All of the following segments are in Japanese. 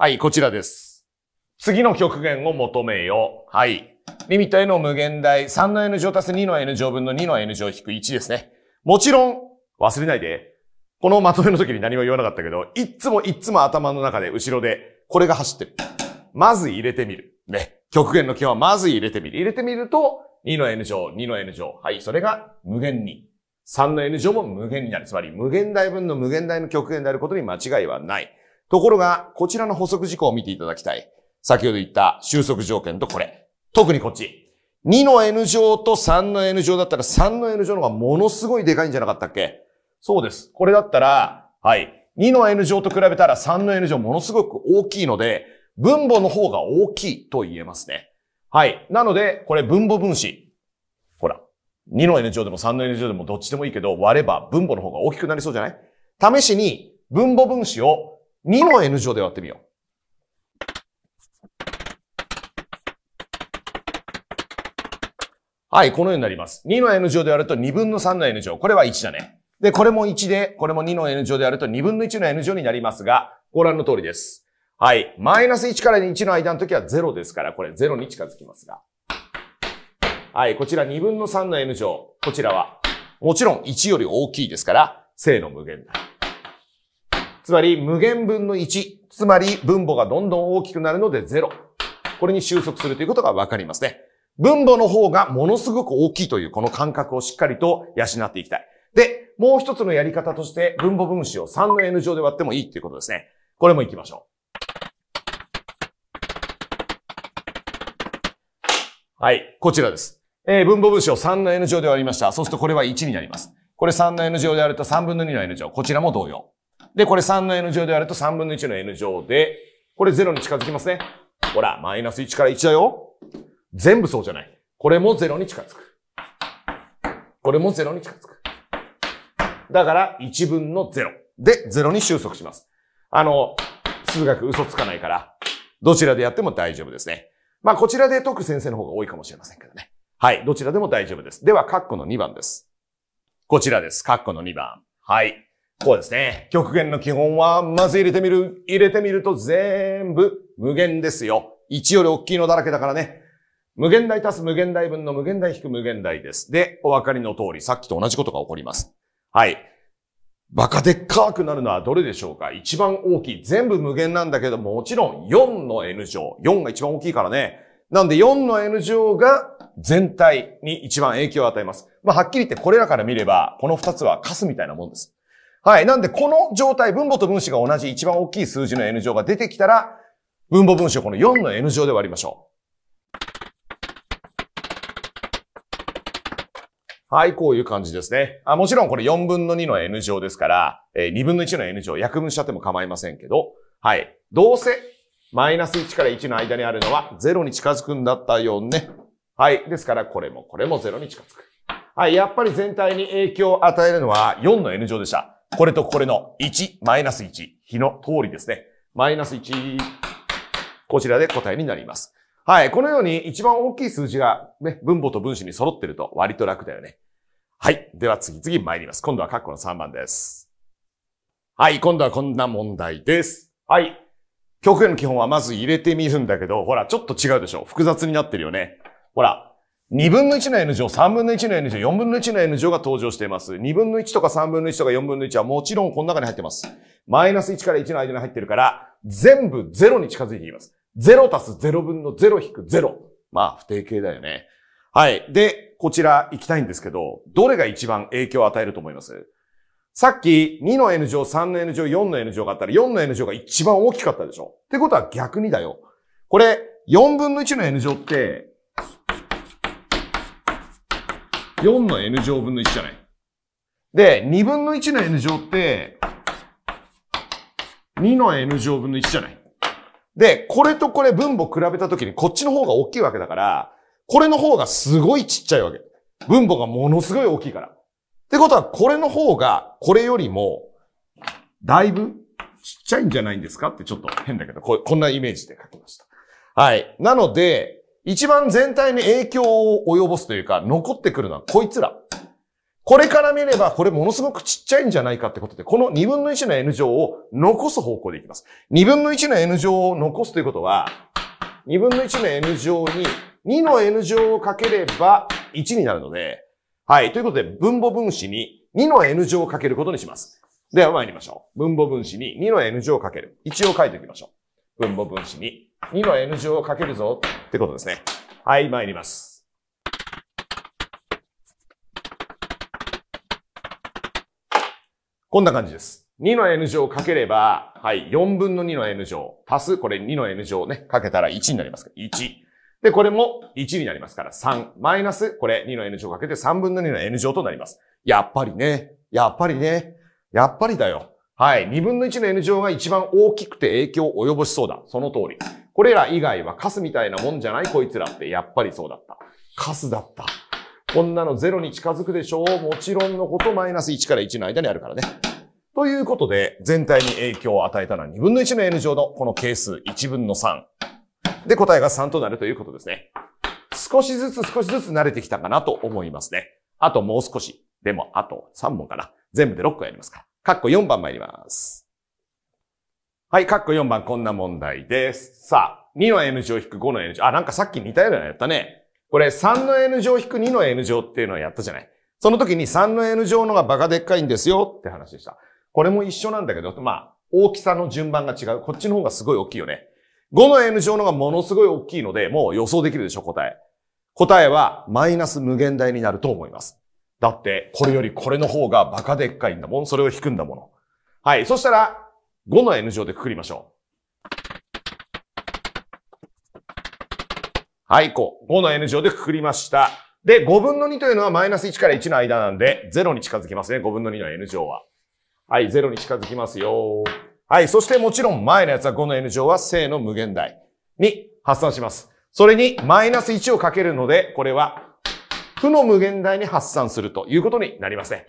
はい、こちらです。次の極限を求めよう。はい。リミット n の無限大、3の n 乗足す2の n 乗分の2の n 乗引く1ですね。もちろん、忘れないで。このまとめの時に何も言わなかったけど、いつもいつも頭の中で後ろで、これが走ってる。まず入れてみる。ね。極限の基本はまず入れてみる。入れてみると、2の n 乗、2の n 乗。はい、それが無限に。3の n 乗も無限になる。つまり、無限大分の無限大の極限であることに間違いはない。ところが、こちらの補足事項を見ていただきたい。先ほど言った収束条件とこれ。特にこっち。2の N 乗と3の N 乗だったら3の N 乗の方がものすごいでかいんじゃなかったっけそうです。これだったら、はい。2の N 乗と比べたら3の N 乗ものすごく大きいので、分母の方が大きいと言えますね。はい。なので、これ分母分子。ほら。2の N 乗でも3の N 乗でもどっちでもいいけど、割れば分母の方が大きくなりそうじゃない試しに、分母分子を2の N 乗で割ってみよう。はい、このようになります。2の N 乗で割ると2分の3の N 乗。これは1だね。で、これも1で、これも2の N 乗で割ると2分の1の N 乗になりますが、ご覧の通りです。はい。マイナス1から1の間の時は0ですから、これ0に近づきますが。はい。こちら2分の3の N 乗。こちらは、もちろん1より大きいですから、正の無限大。つまり無限分の1。つまり分母がどんどん大きくなるので0。これに収束するということがわかりますね。分母の方がものすごく大きいというこの感覚をしっかりと養っていきたい。で、もう一つのやり方として分母分子を3の n 乗で割ってもいいということですね。これも行きましょう。はい、こちらです。えー、分母分子を3の n 乗で割りました。そうするとこれは1になります。これ3の n 乗で割ると3分の2の n 乗。こちらも同様。で、これ3の n 乗で割ると3分の1の n 乗で、これ0に近づきますね。ほら、マイナス1から1だよ。全部そうじゃない。これも0に近づく。これも0に近づく。だから、1分の0。で、0に収束します。あの、数学嘘つかないから、どちらでやっても大丈夫ですね。まあ、こちらで解く先生の方が多いかもしれませんけどね。はい。どちらでも大丈夫です。では、カッコの2番です。こちらです。カッコの2番。はい。こうですね。極限の基本は、まず入れてみる。入れてみると全部無限ですよ。1より大きいのだらけだからね。無限大足す無限大分の無限大引く無限大です。で、お分かりの通り、さっきと同じことが起こります。はい。バカでっかくなるのはどれでしょうか一番大きい。全部無限なんだけど、もちろん4の N 乗。4が一番大きいからね。なんで4の N 乗が全体に一番影響を与えます。まあ、はっきり言ってこれらから見れば、この2つはカスみたいなもんです。はい。なんで、この状態、分母と分子が同じ一番大きい数字の N 乗が出てきたら、分母分子をこの4の N 乗で割りましょう。はい、こういう感じですね。あもちろんこれ4分の2の N 乗ですから、えー、2分の1の N 乗、約分しちゃっても構いませんけど、はい。どうせ、マイナス1から1の間にあるのは0に近づくんだったよね。はい。ですから、これもこれも0に近づく。はい。やっぱり全体に影響を与えるのは4の N 乗でした。これとこれの1、マイナス1。日の通りですね。マイナス1。こちらで答えになります。はい。このように一番大きい数字がね、分母と分子に揃ってると割と楽だよね。はい。では次々参ります。今度は括弧の3番です。はい。今度はこんな問題です。はい。極限の基本はまず入れてみるんだけど、ほら、ちょっと違うでしょ。複雑になってるよね。ほら、2分の1の N 乗、3分の1の N 乗、4分の1の N 乗が登場しています。2分の1とか3分の1とか4分の1はもちろんこの中に入ってます。マイナス1から1の間に入ってるから、全部0に近づいています。0足す0分の0引く0。まあ、不定形だよね。はい。で、こちら行きたいんですけど、どれが一番影響を与えると思いますさっき2の N 乗、3の N 乗、4の N 乗があったら、4の N 乗が一番大きかったでしょってことは逆にだよ。これ、4分の1の N 乗って、4の n 乗分の1じゃない。で、2分の1の n 乗って、2の n 乗分の1じゃない。で、これとこれ分母比べたときにこっちの方が大きいわけだから、これの方がすごいちっちゃいわけ。分母がものすごい大きいから。ってことは、これの方が、これよりも、だいぶちっちゃいんじゃないんですかってちょっと変だけど、ここんなイメージで書きました。はい。なので、一番全体に影響を及ぼすというか、残ってくるのはこいつら。これから見れば、これものすごくちっちゃいんじゃないかってことで、この2分の1の N 乗を残す方向でいきます。2分の1の N 乗を残すということは、2分の1の N 乗に2の N 乗をかければ1になるので、はい。ということで、分母分子に2の N 乗をかけることにします。では参りましょう。分母分子に2の N 乗をかける。一応書いておきましょう。分母分子に今 N 乗をかけるぞってことですね。はい、参ります。こんな感じです。2の n 乗をかければ、はい、4分の2の n 乗、足す、これ2の n 乗ね、かけたら1になりますから、1。で、これも1になりますから3、マイナス、これ2の n 乗かけて3分の2の n 乗となります。やっぱりね、やっぱりね、やっぱりだよ。はい。2分の一の N 乗が一番大きくて影響を及ぼしそうだ。その通り。これら以外はカスみたいなもんじゃないこいつらって、やっぱりそうだった。カスだった。こんなのゼロに近づくでしょう。もちろんのことマイナス1から1の間にあるからね。ということで、全体に影響を与えたのは2分の一の N 乗のこの係数1分の3。で、答えが3となるということですね。少しずつ少しずつ慣れてきたかなと思いますね。あともう少し。でも、あと3問かな。全部で6個やりますから。カッコ4番参ります。はい、カッコ4番こんな問題です。さあ、2の n 乗引く5の n 乗。あ、なんかさっき似たようなのやったね。これ3の n 乗引く2の n 乗っていうのをやったじゃない。その時に3の n 乗のがバカでっかいんですよって話でした。これも一緒なんだけど、まあ、大きさの順番が違う。こっちの方がすごい大きいよね。5の n 乗のがものすごい大きいので、もう予想できるでしょ、答え。答えは、マイナス無限大になると思います。だって、これよりこれの方がバカでっかいんだもん。それを引くんだもの。はい。そしたら、5の N 乗でくくりましょう。はい、こう。5の N 乗でくくりました。で、5分の2というのはマイナス1から1の間なんで、0に近づきますね。5分の2の N 乗は。はい、0に近づきますよ。はい、そしてもちろん前のやつは5の N 乗は正の無限大に発散します。それにマイナス1をかけるので、これは負の無限大に発散するということになりますね。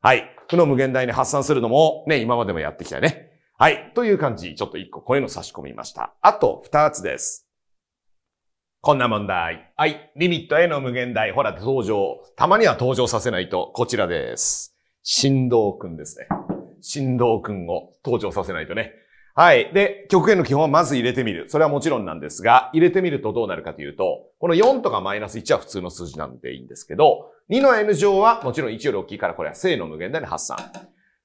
はい。負の無限大に発散するのも、ね、今までもやってきたよね。はい。という感じ、ちょっと一個声の差し込みました。あと二つです。こんな問題。はい。リミットへの無限大。ほら、登場。たまには登場させないと、こちらです。振動くんですね。振動くんを登場させないとね。はい。で、極限の基本はまず入れてみる。それはもちろんなんですが、入れてみるとどうなるかというと、この4とかマイナス1は普通の数字なんでいいんですけど、2の n 乗はもちろん1より大きいからこれは正の無限大に発散。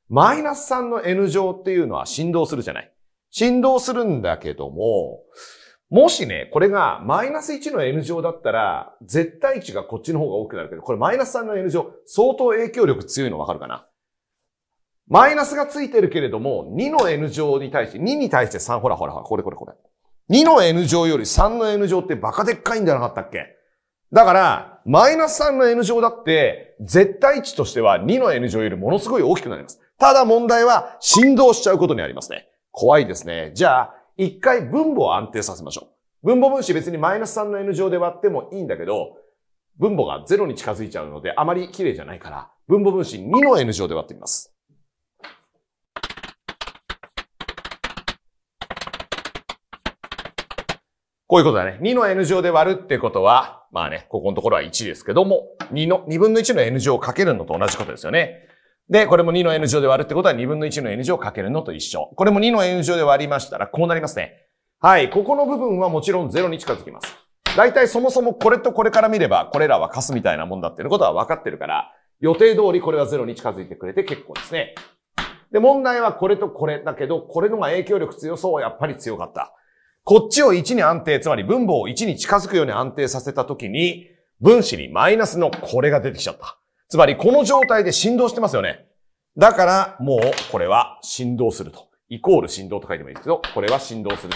マイナス3の n 乗っていうのは振動するじゃない。振動するんだけども、もしね、これがマイナス1の n 乗だったら、絶対値がこっちの方が大きくなるけど、これマイナス3の n 乗、相当影響力強いのわかるかなマイナスがついてるけれども、2の n 乗に対して、2に対して3、ほらほらほら、これこれこれ。2の n 乗より3の n 乗ってバカでっかいんじゃなかったっけだから、マイナス3の n 乗だって、絶対値としては2の n 乗よりものすごい大きくなります。ただ問題は振動しちゃうことにありますね。怖いですね。じゃあ、一回分母を安定させましょう。分母分子別にマイナス3の n 乗で割ってもいいんだけど、分母が0に近づいちゃうのであまり綺麗じゃないから、分母分子2の n 乗で割ってみます。こういうことだね。2の n 乗で割るってことは、まあね、ここのところは1ですけども、2の、2分の1の n 乗をかけるのと同じことですよね。で、これも2の n 乗で割るってことは2分の1の n 乗をかけるのと一緒。これも2の n 乗で割りましたら、こうなりますね。はい、ここの部分はもちろん0に近づきます。大体そもそもこれとこれから見れば、これらはカスみたいなもんだっていうことは分かってるから、予定通りこれは0に近づいてくれて結構ですね。で、問題はこれとこれだけど、これのが影響力強そう、やっぱり強かった。こっちを1に安定、つまり分母を1に近づくように安定させたときに、分子にマイナスのこれが出てきちゃった。つまりこの状態で振動してますよね。だからもうこれは振動すると。イコール振動と書いてもいいですけど、これは振動する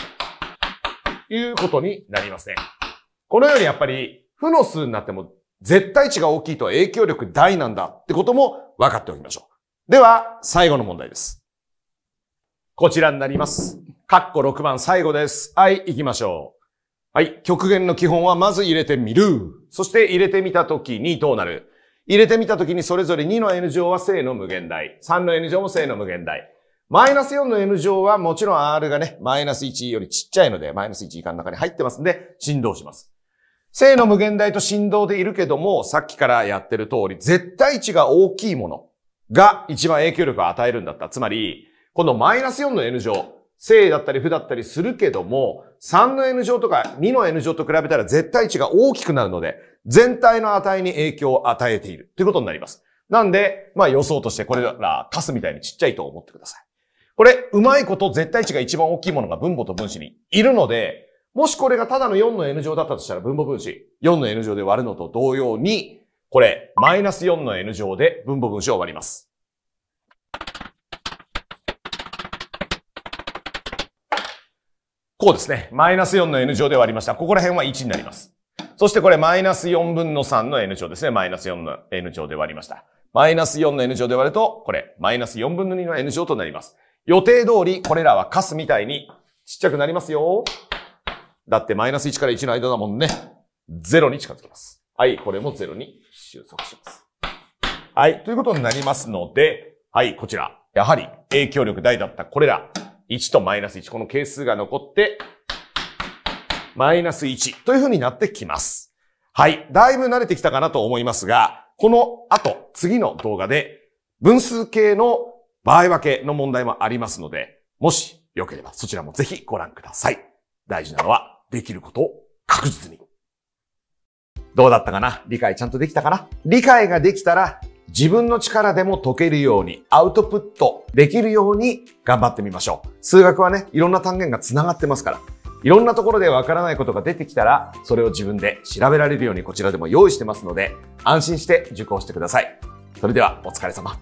ということになりますね。このようにやっぱり負の数になっても絶対値が大きいと影響力大なんだってことも分かっておきましょう。では、最後の問題です。こちらになります。カッコ6番最後です。はい、行きましょう。はい、極限の基本はまず入れてみる。そして入れてみたときにどうなる入れてみたときにそれぞれ2の n 乗は正の無限大。3の n 乗も正の無限大。マイナス4の n 乗はもちろん r がね、マイナス1よりちっちゃいので、マイナス1以下の中に入ってますんで、振動します。正の無限大と振動でいるけども、さっきからやってる通り、絶対値が大きいものが一番影響力を与えるんだった。つまり、このマイナス4の n 乗、正だったり負だったりするけども、3の N 乗とか2の N 乗と比べたら絶対値が大きくなるので、全体の値に影響を与えているということになります。なんで、まあ予想としてこれらカスみたいにちっちゃいと思ってください。これ、うまいこと絶対値が一番大きいものが分母と分子にいるので、もしこれがただの4の N 乗だったとしたら分母分子、4の N 乗で割るのと同様に、これ、マイナス4の N 乗で分母分子を割ります。こうですね。マイナス4の N 乗ではありました。ここら辺は1になります。そしてこれマイナス4分の3の N 乗ですね。マイナス4の N 乗で割りました。マイナス4の N 乗で割ると、これ、マイナス4分の2の N 乗となります。予定通り、これらはカスみたいにちっちゃくなりますよ。だってマイナス1から1の間だもんね。0に近づきます。はい、これも0に収束します。はい、ということになりますので、はい、こちら。やはり影響力大だったこれら、1とマイナス1、この係数が残って、マイナス1という風になってきます。はい。だいぶ慣れてきたかなと思いますが、この後、次の動画で、分数系の場合分けの問題もありますので、もしよければそちらもぜひご覧ください。大事なのは、できることを確実に。どうだったかな理解ちゃんとできたかな理解ができたら、自分の力でも解けるようにアウトプットできるように頑張ってみましょう。数学はね、いろんな単元が繋がってますから。いろんなところでわからないことが出てきたら、それを自分で調べられるようにこちらでも用意してますので、安心して受講してください。それではお疲れ様。